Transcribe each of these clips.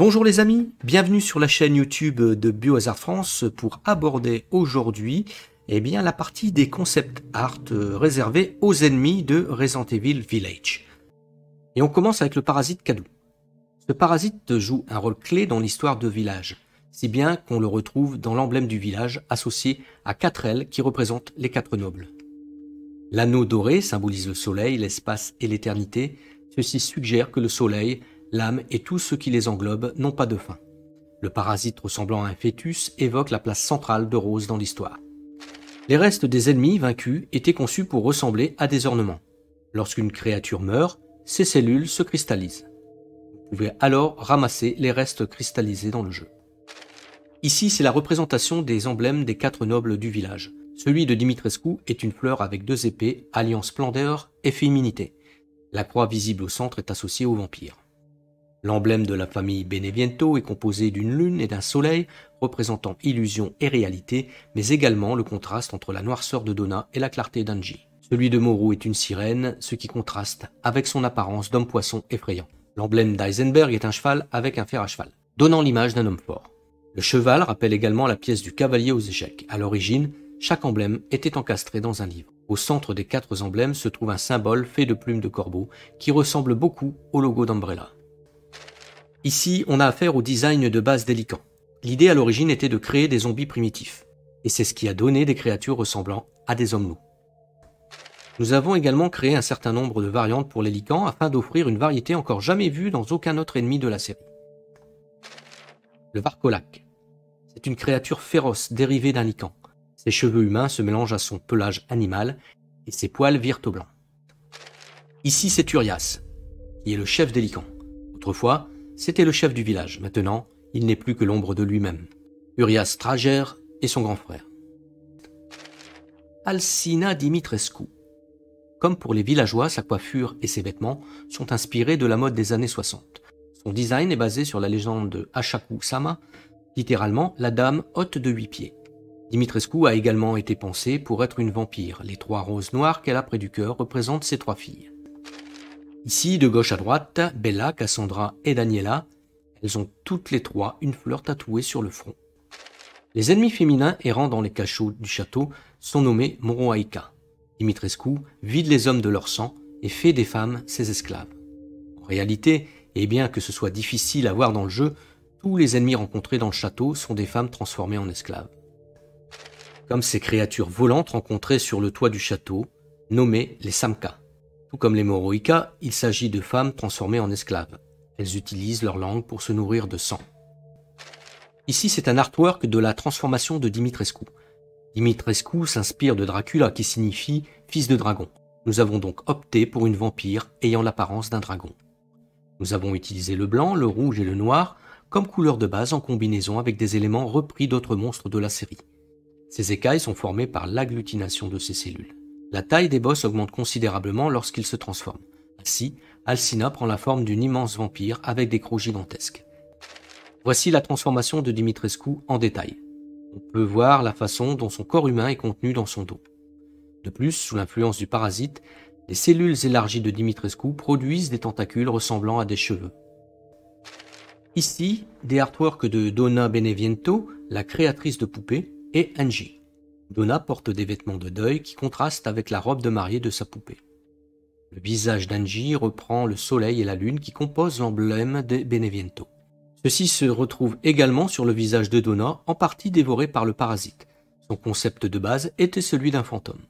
Bonjour les amis, bienvenue sur la chaîne YouTube de Biohazard France pour aborder aujourd'hui eh bien, la partie des concept art euh, réservés aux ennemis de Resident Evil Village. Et on commence avec le parasite Cadou. Ce parasite joue un rôle clé dans l'histoire de Village, si bien qu'on le retrouve dans l'emblème du village associé à quatre ailes qui représentent les quatre nobles. L'anneau doré symbolise le soleil, l'espace et l'éternité, ceci suggère que le soleil l'âme et tout ce qui les englobe n'ont pas de fin. Le parasite ressemblant à un fœtus évoque la place centrale de Rose dans l'histoire. Les restes des ennemis vaincus étaient conçus pour ressembler à des ornements. Lorsqu'une créature meurt, ses cellules se cristallisent. Vous pouvez alors ramasser les restes cristallisés dans le jeu. Ici, c'est la représentation des emblèmes des quatre nobles du village. Celui de Dimitrescu est une fleur avec deux épées, alliant splendeur et féminité. La croix visible au centre est associée au vampire. L'emblème de la famille Beneviento est composé d'une lune et d'un soleil, représentant illusion et réalité, mais également le contraste entre la noirceur de Donna et la clarté d'Angie. Celui de Moru est une sirène, ce qui contraste avec son apparence d'homme poisson effrayant. L'emblème d'Eisenberg est un cheval avec un fer à cheval, donnant l'image d'un homme fort. Le cheval rappelle également la pièce du cavalier aux échecs. À l'origine, chaque emblème était encastré dans un livre. Au centre des quatre emblèmes se trouve un symbole fait de plumes de corbeau qui ressemble beaucoup au logo d'Umbrella. Ici, on a affaire au design de base licans. L'idée à l'origine était de créer des zombies primitifs, et c'est ce qui a donné des créatures ressemblant à des hommes-loups. Nous avons également créé un certain nombre de variantes pour les afin d'offrir une variété encore jamais vue dans aucun autre ennemi de la série. Le varcolac, C'est une créature féroce dérivée d'un lican. Ses cheveux humains se mélangent à son pelage animal et ses poils virent au blanc. Ici, c'est Urias qui est le chef des licans. Autrefois, c'était le chef du village. Maintenant, il n'est plus que l'ombre de lui-même. Urias Trager et son grand frère. Alcina Dimitrescu. Comme pour les villageois, sa coiffure et ses vêtements sont inspirés de la mode des années 60. Son design est basé sur la légende de Ashaku Sama, littéralement la dame haute de huit pieds. Dimitrescu a également été pensée pour être une vampire. Les trois roses noires qu'elle a près du cœur représentent ses trois filles. Ici, de gauche à droite, Bella, Cassandra et Daniela, elles ont toutes les trois une fleur tatouée sur le front. Les ennemis féminins errant dans les cachots du château sont nommés Moroaika. Dimitrescu vide les hommes de leur sang et fait des femmes ses esclaves. En réalité, et bien que ce soit difficile à voir dans le jeu, tous les ennemis rencontrés dans le château sont des femmes transformées en esclaves. Comme ces créatures volantes rencontrées sur le toit du château, nommées les Samka. Tout comme les Moroïka, il s'agit de femmes transformées en esclaves. Elles utilisent leur langue pour se nourrir de sang. Ici, c'est un artwork de la transformation de Dimitrescu. Dimitrescu s'inspire de Dracula qui signifie fils de dragon. Nous avons donc opté pour une vampire ayant l'apparence d'un dragon. Nous avons utilisé le blanc, le rouge et le noir comme couleur de base en combinaison avec des éléments repris d'autres monstres de la série. Ces écailles sont formées par l'agglutination de ces cellules. La taille des boss augmente considérablement lorsqu'ils se transforment. Ainsi, Alcina prend la forme d'une immense vampire avec des crocs gigantesques. Voici la transformation de Dimitrescu en détail. On peut voir la façon dont son corps humain est contenu dans son dos. De plus, sous l'influence du parasite, les cellules élargies de Dimitrescu produisent des tentacules ressemblant à des cheveux. Ici, des artworks de Donna Beneviento, la créatrice de poupées, et Angie. Donna porte des vêtements de deuil qui contrastent avec la robe de mariée de sa poupée. Le visage d'Angie reprend le soleil et la lune qui composent l'emblème des Beneviento. Ceci se retrouve également sur le visage de Donna, en partie dévoré par le parasite. Son concept de base était celui d'un fantôme.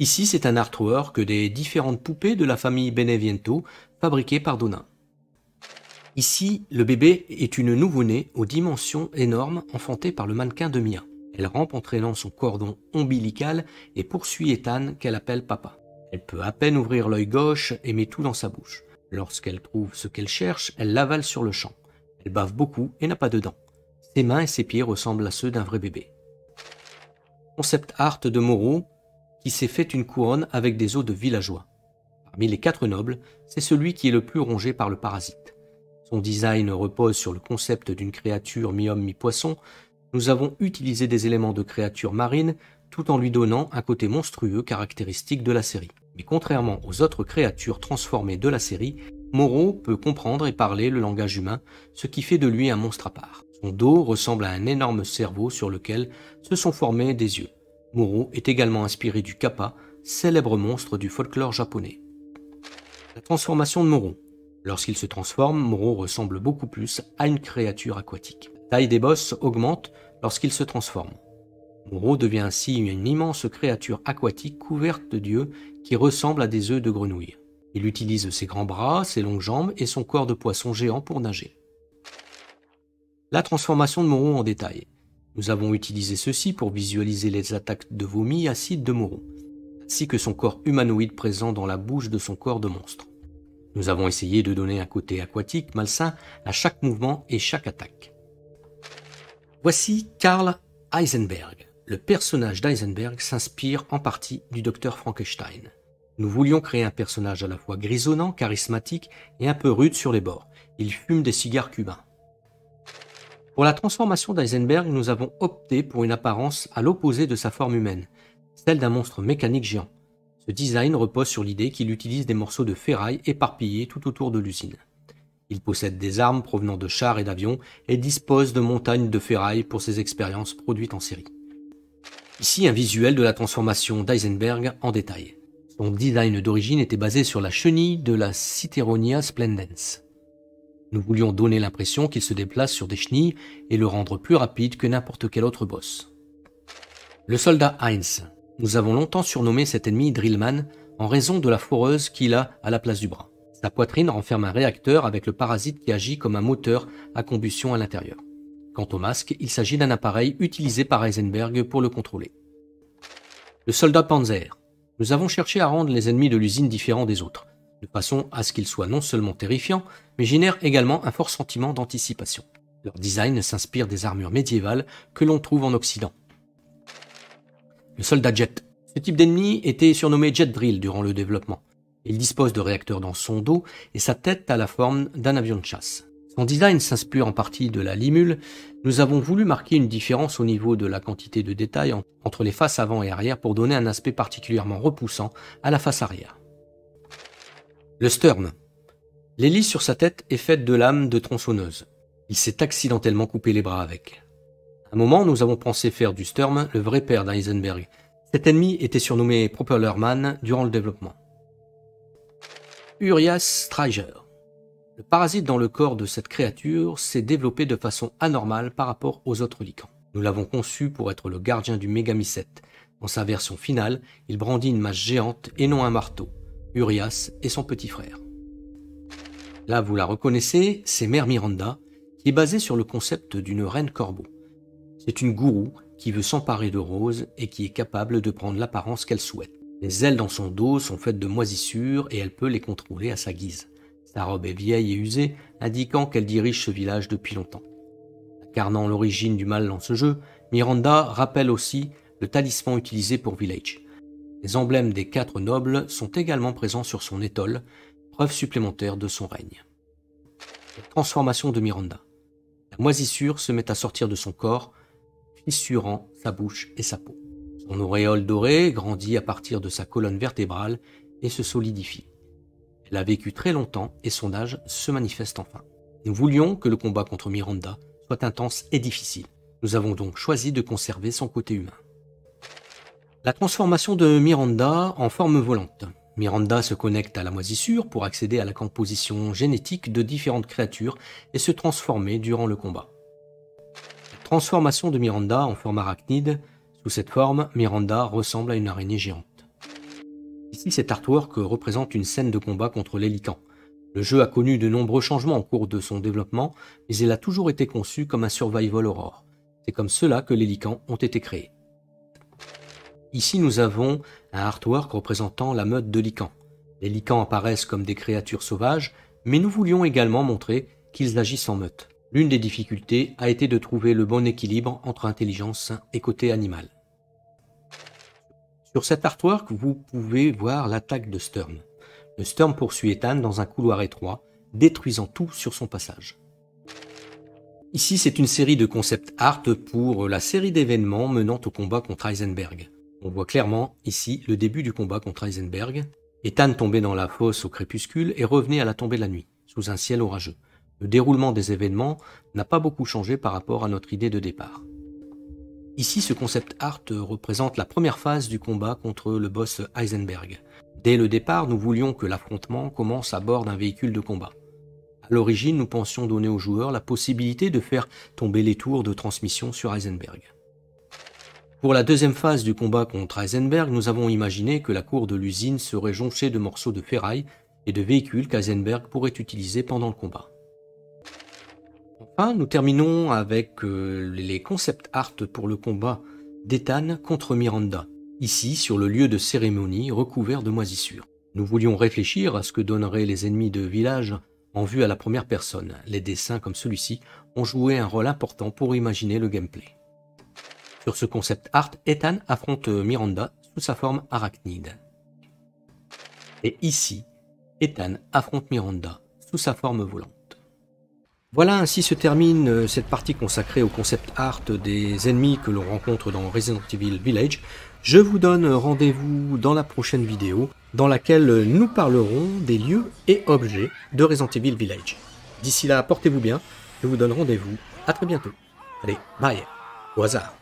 Ici, c'est un artwork que des différentes poupées de la famille Beneviento fabriquées par Donna. Ici, le bébé est une nouveau-née aux dimensions énormes enfantée par le mannequin de Mia. Elle rampe en traînant son cordon ombilical et poursuit Ethan qu'elle appelle papa. Elle peut à peine ouvrir l'œil gauche et met tout dans sa bouche. Lorsqu'elle trouve ce qu'elle cherche, elle l'avale sur le champ. Elle bave beaucoup et n'a pas de dents. Ses mains et ses pieds ressemblent à ceux d'un vrai bébé. Concept art de Moreau qui s'est fait une couronne avec des os de villageois. Parmi les quatre nobles, c'est celui qui est le plus rongé par le parasite. Son design repose sur le concept d'une créature mi-homme mi-poisson nous avons utilisé des éléments de créatures marines tout en lui donnant un côté monstrueux caractéristique de la série. Mais contrairement aux autres créatures transformées de la série, Moro peut comprendre et parler le langage humain, ce qui fait de lui un monstre à part. Son dos ressemble à un énorme cerveau sur lequel se sont formés des yeux. Moro est également inspiré du kappa, célèbre monstre du folklore japonais. La transformation de Moro. Lorsqu'il se transforme, Moro ressemble beaucoup plus à une créature aquatique. La taille des bosses augmente lorsqu'il se transforme. Moro devient ainsi une immense créature aquatique couverte de dieux qui ressemble à des œufs de grenouille. Il utilise ses grands bras, ses longues jambes et son corps de poisson géant pour nager. La transformation de Moro en détail. Nous avons utilisé ceci pour visualiser les attaques de vomi acide de Moro, ainsi que son corps humanoïde présent dans la bouche de son corps de monstre. Nous avons essayé de donner un côté aquatique malsain à chaque mouvement et chaque attaque. Voici Karl Heisenberg. Le personnage d'Heisenberg s'inspire en partie du docteur Frankenstein. Nous voulions créer un personnage à la fois grisonnant, charismatique et un peu rude sur les bords. Il fume des cigares cubains. Pour la transformation d'Heisenberg, nous avons opté pour une apparence à l'opposé de sa forme humaine, celle d'un monstre mécanique géant. Ce design repose sur l'idée qu'il utilise des morceaux de ferraille éparpillés tout autour de l'usine. Il possède des armes provenant de chars et d'avions et dispose de montagnes de ferraille pour ses expériences produites en série. Ici un visuel de la transformation d'Eisenberg en détail. Son design d'origine était basé sur la chenille de la Citeronia splendens. Nous voulions donner l'impression qu'il se déplace sur des chenilles et le rendre plus rapide que n'importe quel autre boss. Le soldat Heinz. Nous avons longtemps surnommé cet ennemi Drillman en raison de la foreuse qu'il a à la place du bras. Sa poitrine renferme un réacteur avec le parasite qui agit comme un moteur à combustion à l'intérieur. Quant au masque, il s'agit d'un appareil utilisé par Heisenberg pour le contrôler. Le soldat Panzer. Nous avons cherché à rendre les ennemis de l'usine différents des autres, de façon à ce qu'ils soient non seulement terrifiants, mais génèrent également un fort sentiment d'anticipation. Leur design s'inspire des armures médiévales que l'on trouve en Occident. Le soldat Jet. Ce type d'ennemi était surnommé Jet Drill durant le développement. Il dispose de réacteurs dans son dos et sa tête a la forme d'un avion de chasse. Son design s'inspire en partie de la Limule. Nous avons voulu marquer une différence au niveau de la quantité de détails entre les faces avant et arrière pour donner un aspect particulièrement repoussant à la face arrière. Le Sturm. L'hélice sur sa tête est faite de lames de tronçonneuse. Il s'est accidentellement coupé les bras avec. À un moment, nous avons pensé faire du Sturm le vrai père d'Eisenberg. Cet ennemi était surnommé Propellerman durant le développement. Urias Stryger. Le parasite dans le corps de cette créature s'est développé de façon anormale par rapport aux autres licans. Nous l'avons conçu pour être le gardien du Megami Dans sa version finale, il brandit une masse géante et non un marteau. Urias et son petit frère. Là, vous la reconnaissez, c'est Mère Miranda, qui est basée sur le concept d'une reine corbeau. C'est une gourou qui veut s'emparer de Rose et qui est capable de prendre l'apparence qu'elle souhaite. Les ailes dans son dos sont faites de moisissures et elle peut les contrôler à sa guise. Sa robe est vieille et usée, indiquant qu'elle dirige ce village depuis longtemps. Incarnant l'origine du mal dans ce jeu, Miranda rappelle aussi le talisman utilisé pour Village. Les emblèmes des quatre nobles sont également présents sur son étole, preuve supplémentaire de son règne. La transformation de Miranda. La moisissure se met à sortir de son corps, fissurant sa bouche et sa peau. Son auréole dorée grandit à partir de sa colonne vertébrale et se solidifie. Elle a vécu très longtemps et son âge se manifeste enfin. Nous voulions que le combat contre Miranda soit intense et difficile. Nous avons donc choisi de conserver son côté humain. La transformation de Miranda en forme volante. Miranda se connecte à la moisissure pour accéder à la composition génétique de différentes créatures et se transformer durant le combat. La transformation de Miranda en forme arachnide sous cette forme, Miranda ressemble à une araignée géante. Ici, cet artwork représente une scène de combat contre l'hélican. Le jeu a connu de nombreux changements au cours de son développement, mais il a toujours été conçu comme un survival horror. C'est comme cela que les licans ont été créés. Ici, nous avons un artwork représentant la meute de licans. Les licans apparaissent comme des créatures sauvages, mais nous voulions également montrer qu'ils agissent en meute. L'une des difficultés a été de trouver le bon équilibre entre intelligence et côté animal. Sur cet artwork, vous pouvez voir l'attaque de Sturm. Le Sturm poursuit Ethan dans un couloir étroit, détruisant tout sur son passage. Ici, c'est une série de concept art pour la série d'événements menant au combat contre Heisenberg. On voit clairement ici le début du combat contre Heisenberg. Ethan tombait dans la fosse au crépuscule et revenait à la tombée de la nuit, sous un ciel orageux. Le déroulement des événements n'a pas beaucoup changé par rapport à notre idée de départ. Ici, ce concept art représente la première phase du combat contre le boss Heisenberg. Dès le départ, nous voulions que l'affrontement commence à bord d'un véhicule de combat. À l'origine, nous pensions donner aux joueurs la possibilité de faire tomber les tours de transmission sur Heisenberg. Pour la deuxième phase du combat contre Heisenberg, nous avons imaginé que la cour de l'usine serait jonchée de morceaux de ferraille et de véhicules qu'Heisenberg pourrait utiliser pendant le combat nous terminons avec euh, les concepts art pour le combat d'Ethan contre Miranda, ici sur le lieu de cérémonie recouvert de moisissures. Nous voulions réfléchir à ce que donneraient les ennemis de village en vue à la première personne. Les dessins comme celui-ci ont joué un rôle important pour imaginer le gameplay. Sur ce concept art, Ethan affronte Miranda sous sa forme arachnide. Et ici, Ethan affronte Miranda sous sa forme volante. Voilà, ainsi se termine euh, cette partie consacrée au concept art des ennemis que l'on rencontre dans Resident Evil Village. Je vous donne rendez-vous dans la prochaine vidéo, dans laquelle nous parlerons des lieux et objets de Resident Evil Village. D'ici là, portez-vous bien, je vous donne rendez-vous, à très bientôt. Allez, bye, au hasard.